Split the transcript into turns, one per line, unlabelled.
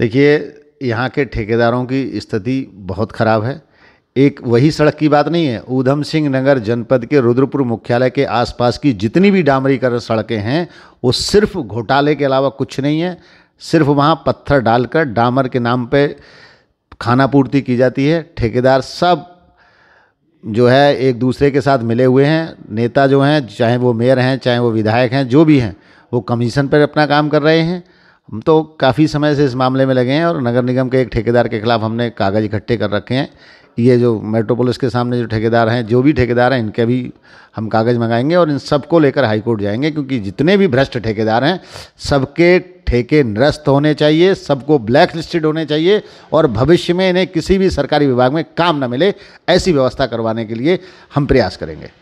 देखिए यहाँ के ठेकेदारों की स्थिति बहुत ख़राब है एक वही सड़क की बात नहीं है ऊधम सिंह नगर जनपद के रुद्रपुर मुख्यालय के आसपास की जितनी भी डामरीकरण सड़कें हैं वो सिर्फ घोटाले के अलावा कुछ नहीं है सिर्फ वहाँ पत्थर डालकर डामर के नाम पे खाना पूर्ति की जाती है ठेकेदार सब जो है एक दूसरे के साथ मिले हुए हैं नेता जो हैं चाहे वो मेयर हैं चाहे वो विधायक हैं जो भी हैं वो कमीशन पर अपना काम कर रहे हैं हम तो काफ़ी समय से इस मामले में लगे हैं और नगर निगम के एक ठेकेदार के खिलाफ हमने कागज़ इकट्ठे कर रखे हैं ये जो मेट्रो के सामने जो ठेकेदार हैं जो भी ठेकेदार हैं इनके भी हम कागज़ मंगाएंगे और इन सबको लेकर हाईकोर्ट जाएंगे क्योंकि जितने भी भ्रष्ट ठेकेदार हैं सबके ठेके निरस्त होने चाहिए सबको ब्लैक लिस्टेड होने चाहिए और भविष्य में इन्हें किसी भी सरकारी विभाग में काम न मिले ऐसी व्यवस्था करवाने के लिए हम प्रयास करेंगे